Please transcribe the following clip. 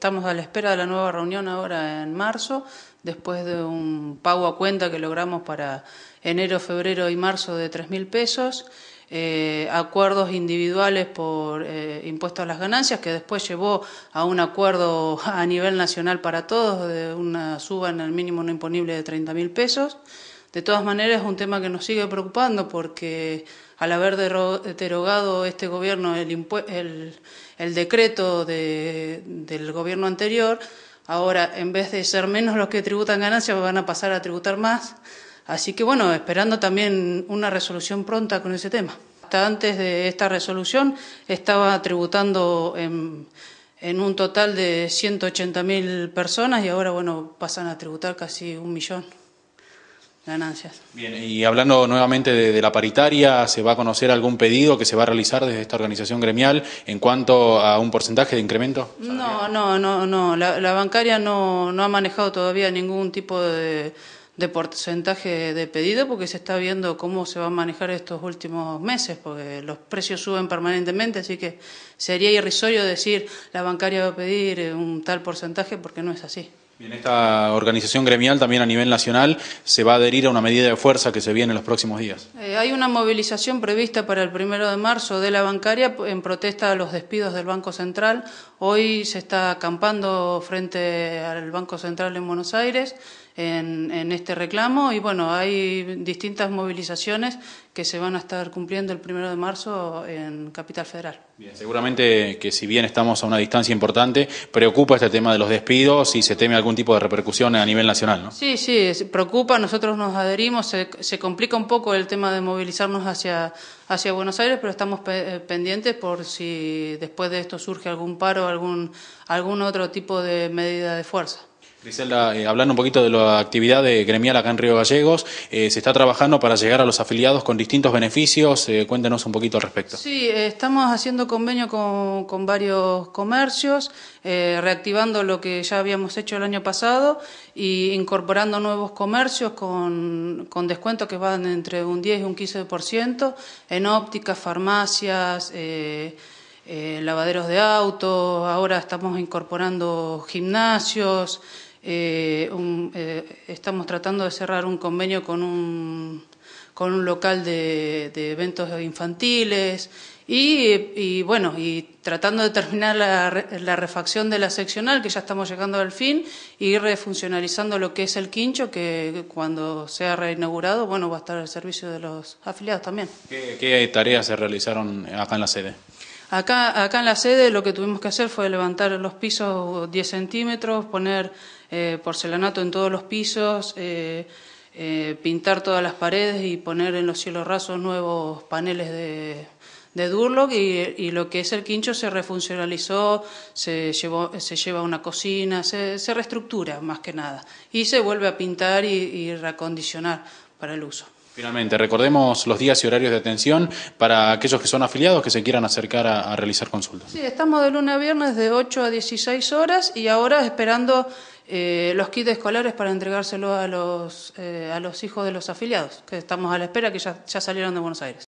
estamos a la espera de la nueva reunión ahora en marzo, después de un pago a cuenta que logramos para enero, febrero y marzo de 3.000 mil pesos. Eh, acuerdos individuales por eh, impuestos a las ganancias, que después llevó a un acuerdo a nivel nacional para todos de una suba en el mínimo no imponible de 30.000 mil pesos. De todas maneras, es un tema que nos sigue preocupando porque al haber derogado este gobierno el, decreto del gobierno anterior, ahora en vez de ser menos los que tributan ganancias, van a pasar a tributar más. Así que bueno, esperando también una resolución pronta con ese tema. Hasta antes de esta resolución estaba tributando en, en un total de 180.000 personas y ahora bueno, pasan a tributar casi un millón ganancias. Bien, y hablando nuevamente de, la paritaria, ¿se va a conocer algún pedido que se va a realizar desde esta organización gremial en cuanto a un porcentaje de incremento? No, no, no, no. La, bancaria no, ha manejado todavía ningún tipo de porcentaje de pedido porque se está viendo cómo se va a manejar estos últimos meses, porque los precios suben permanentemente, así que sería irrisorio decir la bancaria va a pedir eh, un tal porcentaje porque no es así. Bien, esta organización gremial también a nivel nacional se va a adherir a una medida de fuerza que se viene en los próximos días. Eh, hay una movilización prevista para el primero de marzo de la bancaria en protesta a los despidos del Banco Central. Hoy se está acampando frente al Banco Central en Buenos Aires en, en este reclamo y bueno, hay distintas movilizaciones que se van a estar cumpliendo el primero de marzo en Capital Federal. Bien, seguramente que si bien estamos a una distancia importante, preocupa este tema de los despidos y se teme algún tipo de repercusión a nivel nacional, ¿no? Sí, sí, preocupa, nosotros nos adherimos, se, complica un poco el tema de movilizarnos hacia, Buenos Aires, pero estamos eh, pendientes por si después de esto surge algún paro, algún, algún otro tipo de medida de fuerza. Griselda, eh, hablando un poquito de la actividad de gremial acá en Río Gallegos, eh, se está trabajando para llegar a los afiliados con distintos beneficios, eh, cuéntenos un poquito al respecto. Sí, estamos haciendo convenio con, varios comercios, reactivando lo que ya habíamos hecho el año pasado y incorporando nuevos comercios con, descuentos que van entre un 10 y un 15% en ópticas, farmacias. lavaderos de autos, ahora estamos incorporando gimnasios, eh, eh, estamos tratando de cerrar un convenio con un, con un local de, eventos infantiles y, bueno, y tratando de terminar la, refacción de la seccional, que ya estamos llegando al fin, y refuncionalizando lo que es el quincho, que cuando sea reinaugurado, bueno, va a estar al servicio de los afiliados también. qué tareas se realizaron acá en la sede? Acá, en la sede lo que tuvimos que hacer fue levantar los pisos 10 centímetros, poner eh, porcelanato en todos los pisos, eh, eh, pintar todas las paredes y poner en los cielos rasos nuevos paneles de, Durlock y, lo que es el quincho se refuncionalizó, se, lleva a una cocina, se, reestructura más que nada y se vuelve a pintar y, y para el uso. Finalmente, recordemos los días y horarios de atención para aquellos que son afiliados que se quieran acercar a, realizar consultas. Sí, estamos de lunes a viernes de 8 a 16 horas y ahora esperando eh, los kits escolares para entregárselo a los, eh, a los hijos de los afiliados, que estamos a la espera que ya salieron de Buenos Aires.